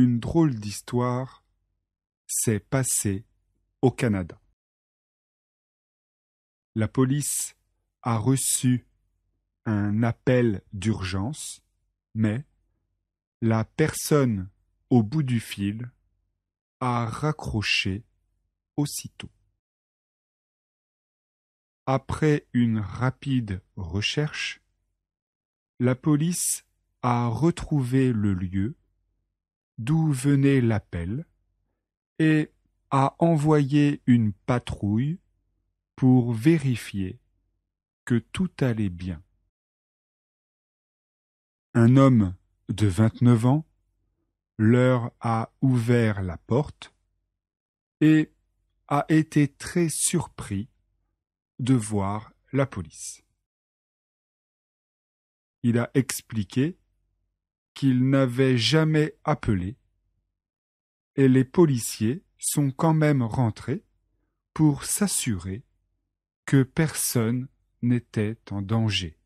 une drôle d'histoire s'est passée au Canada. La police a reçu un appel d'urgence, mais la personne au bout du fil a raccroché aussitôt. Après une rapide recherche, la police a retrouvé le lieu d'où venait l'appel et a envoyé une patrouille pour vérifier que tout allait bien. Un homme de vingt-neuf ans leur a ouvert la porte et a été très surpris de voir la police. Il a expliqué qu'il n'avait jamais appelé, et les policiers sont quand même rentrés pour s'assurer que personne n'était en danger.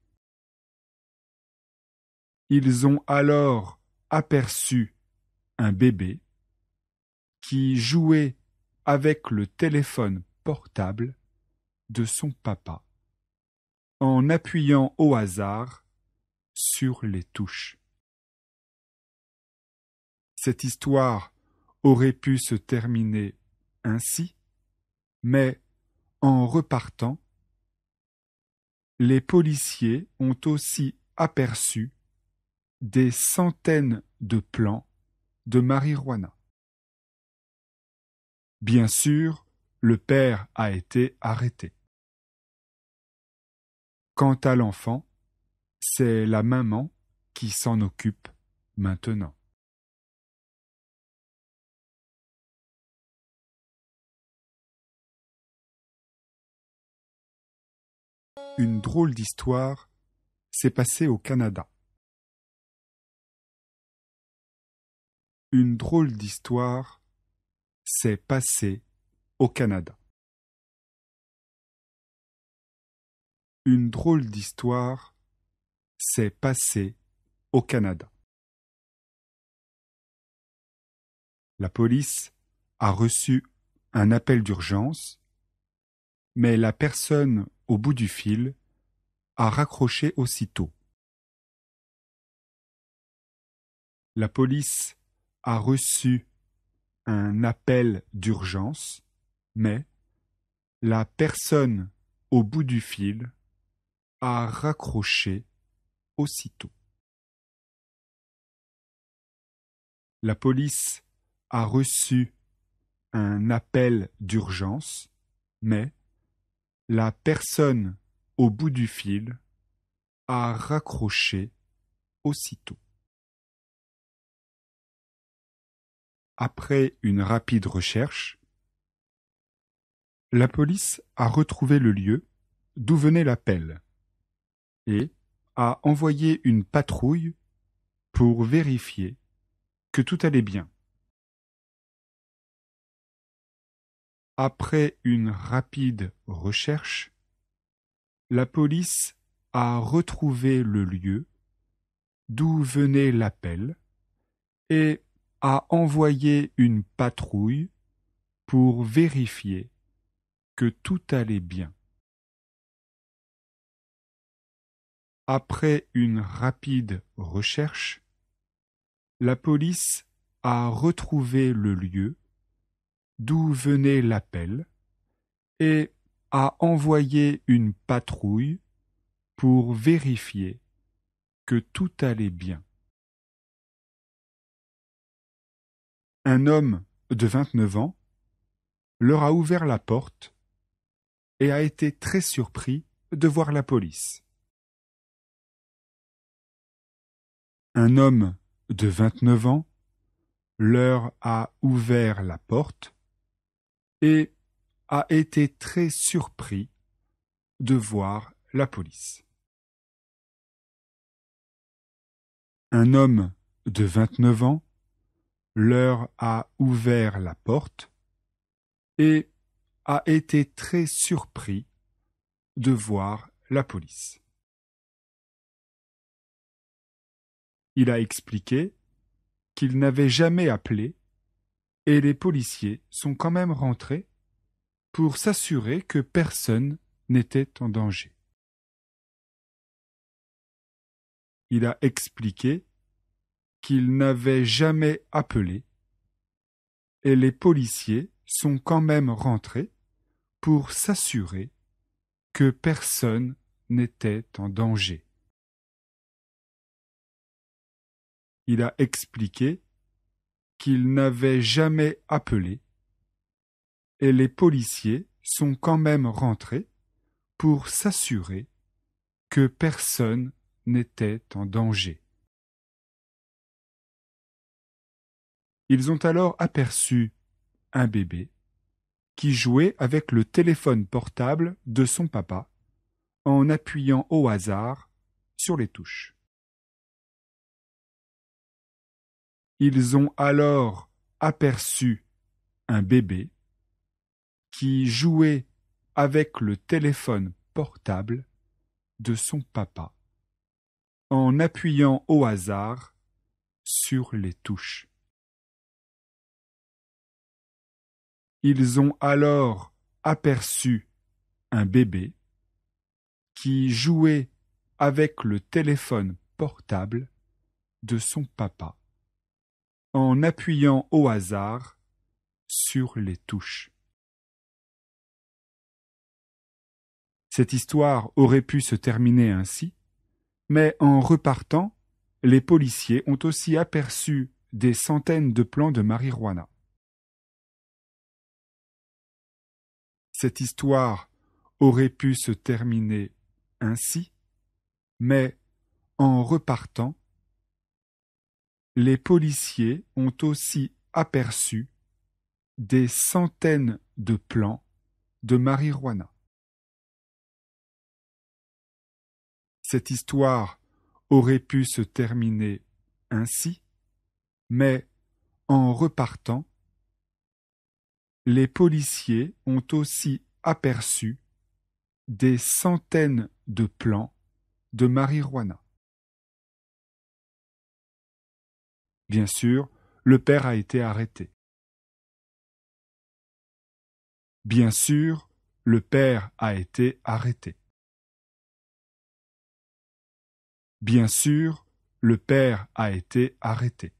Ils ont alors aperçu un bébé qui jouait avec le téléphone portable de son papa en appuyant au hasard sur les touches. Cette histoire aurait pu se terminer ainsi, mais en repartant, les policiers ont aussi aperçu des centaines de plans de marijuana. Bien sûr, le père a été arrêté. Quant à l'enfant, c'est la maman qui s'en occupe maintenant. Une drôle d'histoire s'est passée au Canada. Une drôle d'histoire s'est passée au Canada. Une drôle d'histoire s'est passée au Canada. La police a reçu un appel d'urgence, mais la personne au bout du fil, a raccroché aussitôt. La police a reçu un appel d'urgence, mais la personne au bout du fil a raccroché aussitôt. La police a reçu un appel d'urgence, mais la personne au bout du fil a raccroché aussitôt. Après une rapide recherche, la police a retrouvé le lieu d'où venait l'appel et a envoyé une patrouille pour vérifier que tout allait bien. Après une rapide recherche, la police a retrouvé le lieu d'où venait l'appel et a envoyé une patrouille pour vérifier que tout allait bien. Après une rapide recherche, la police a retrouvé le lieu d'où venait l'appel et a envoyé une patrouille pour vérifier que tout allait bien. Un homme de vingt-neuf ans leur a ouvert la porte et a été très surpris de voir la police. Un homme de vingt-neuf ans leur a ouvert la porte et a été très surpris de voir la police. Un homme de 29 ans leur a ouvert la porte et a été très surpris de voir la police. Il a expliqué qu'il n'avait jamais appelé et les policiers sont quand même rentrés pour s'assurer que personne n'était en danger. Il a expliqué qu'il n'avait jamais appelé et les policiers sont quand même rentrés pour s'assurer que personne n'était en danger. Il a expliqué qu'il n'avait jamais appelé, et les policiers sont quand même rentrés pour s'assurer que personne n'était en danger. Ils ont alors aperçu un bébé qui jouait avec le téléphone portable de son papa en appuyant au hasard sur les touches. Ils ont alors aperçu un bébé qui jouait avec le téléphone portable de son papa en appuyant au hasard sur les touches. Ils ont alors aperçu un bébé qui jouait avec le téléphone portable de son papa en appuyant au hasard sur les touches. Cette histoire aurait pu se terminer ainsi, mais en repartant, les policiers ont aussi aperçu des centaines de plans de marijuana. Cette histoire aurait pu se terminer ainsi, mais en repartant, les policiers ont aussi aperçu des centaines de plans de marijuana. Cette histoire aurait pu se terminer ainsi, mais en repartant, les policiers ont aussi aperçu des centaines de plans de marijuana. Bien sûr, le père a été arrêté. Bien sûr, le père a été arrêté. Bien sûr, le père a été arrêté.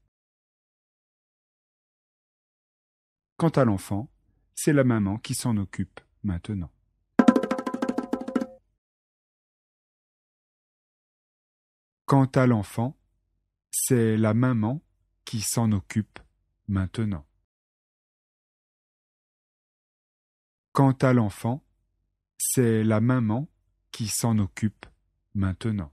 Quant à l'enfant, c'est la maman qui s'en occupe maintenant. Quant à l'enfant, c'est la maman qui s'en occupe maintenant. Quant à l'enfant, c'est la maman qui s'en occupe maintenant.